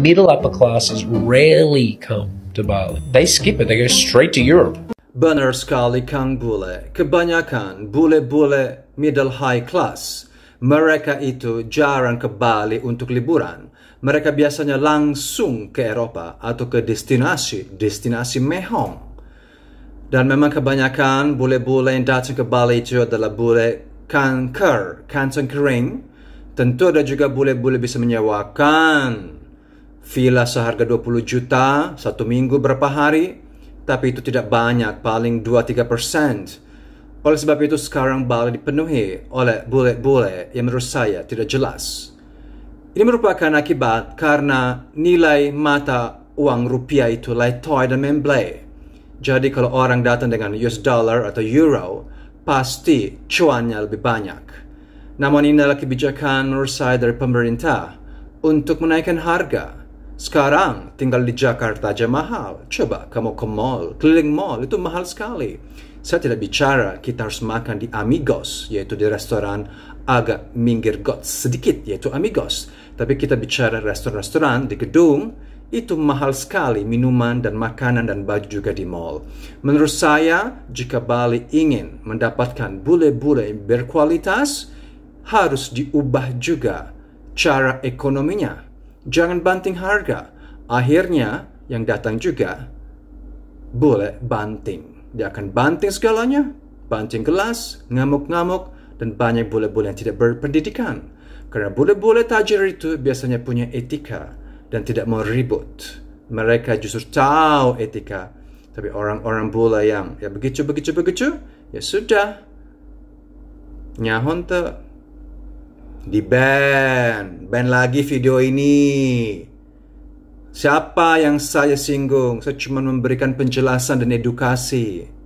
middle upper classes rarely come to Bali. They skip it, they go straight to Europe. Benar sekali Kang Bule. Kebanyakan bule-bule middle high class. Mereka itu jarang ke Bali untuk liburan. Mereka biasanya langsung ke Eropa atau ke destinasi, destinasi Mehong. Dan memang kebanyakan bule-bule yang datang ke Bali itu adalah bule kanker, kanker kering. Tentu ada juga bule-bule bisa menyewakan Villa seharga 20 juta, satu minggu berapa hari, tapi itu tidak banyak, paling 2-3%. Oleh sebab itu sekarang Bali dipenuhi oleh bule-bule yang menurut saya tidak jelas. Ini merupakan akibat karena nilai mata uang rupiah itu letoy dan memble. Jadi kalau orang datang dengan US dollar atau euro, pasti cuannya lebih banyak. Namun ini adalah kebijakan menurut saya dari pemerintah untuk menaikkan harga sekarang tinggal di Jakarta aja mahal. Coba kamu ke mall, keliling mall itu mahal sekali. Saya tidak bicara kita harus makan di Amigos, yaitu di restoran agak minggir got sedikit, yaitu Amigos. Tapi kita bicara restoran-restoran di gedung, itu mahal sekali minuman dan makanan dan baju juga di mall. Menurut saya, jika Bali ingin mendapatkan bule-bule berkualitas, harus diubah juga cara ekonominya Jangan banting harga. Akhirnya yang datang juga boleh banting. Dia akan banting segalanya, banting gelas, ngamuk-ngamuk, dan banyak bule-bule yang tidak berpendidikan. Karena bule-bule tajir itu biasanya punya etika dan tidak mau ribut. Mereka justru tahu etika. Tapi orang-orang bule yang ya begitu, begitu, begitu, ya sudah. Nyahon tuh di ban, ban lagi video ini. Siapa yang saya singgung? Saya cuma memberikan penjelasan dan edukasi.